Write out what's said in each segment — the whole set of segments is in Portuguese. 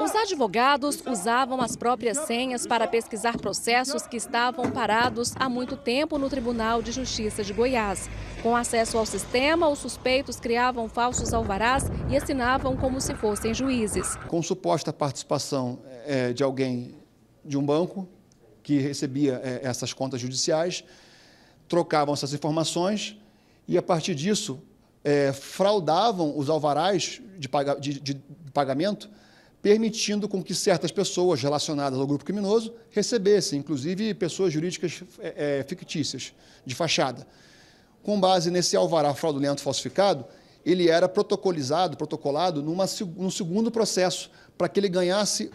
Os advogados usavam as próprias senhas para pesquisar processos que estavam parados há muito tempo no Tribunal de Justiça de Goiás. Com acesso ao sistema, os suspeitos criavam falsos alvarás e assinavam como se fossem juízes. Com suposta participação é, de alguém de um banco que recebia é, essas contas judiciais, trocavam essas informações e, a partir disso, é, fraudavam os alvarás de, paga, de, de, pagamento, permitindo com que certas pessoas relacionadas ao grupo criminoso recebessem, inclusive pessoas jurídicas é, é fictícias, de fachada. Com base nesse alvará fraudulento falsificado, ele era protocolizado, protocolado numa, num segundo processo, para que ele ganhasse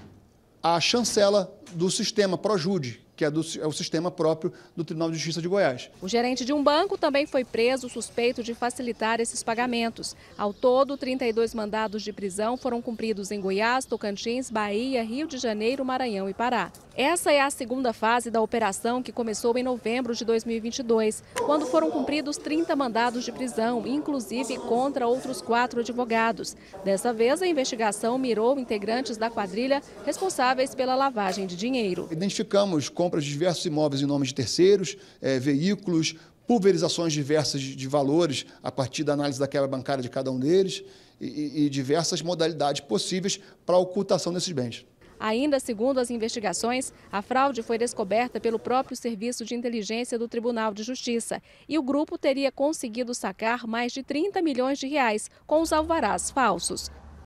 a chancela do sistema ProJude, que é, do, é, o sistema próprio do Tribunal de Justiça de Goiás. O gerente de um banco também foi preso, suspeito de facilitar esses pagamentos. Ao todo, 32 mandados de prisão foram cumpridos em Goiás, Tocantins, Bahia, Rio de Janeiro, Maranhão e Pará. Essa é a segunda fase da operação que começou em novembro de 2022, quando foram cumpridos 30 mandados de prisão, inclusive contra outros quatro advogados. Dessa vez, a investigação mirou integrantes da quadrilha responsáveis pela lavagem de dinheiro. Identificamos compras de diversos imóveis em nome de terceiros, é, veículos, pulverizações diversas de, valores a partir da análise da quebra bancária de cada um deles e, e diversas modalidades possíveis para a ocultação desses bens. Ainda segundo as investigações, a fraude foi descoberta pelo próprio Serviço de Inteligência do Tribunal de Justiça e o grupo teria conseguido sacar mais de 30 milhões de reais com os alvarás falsos.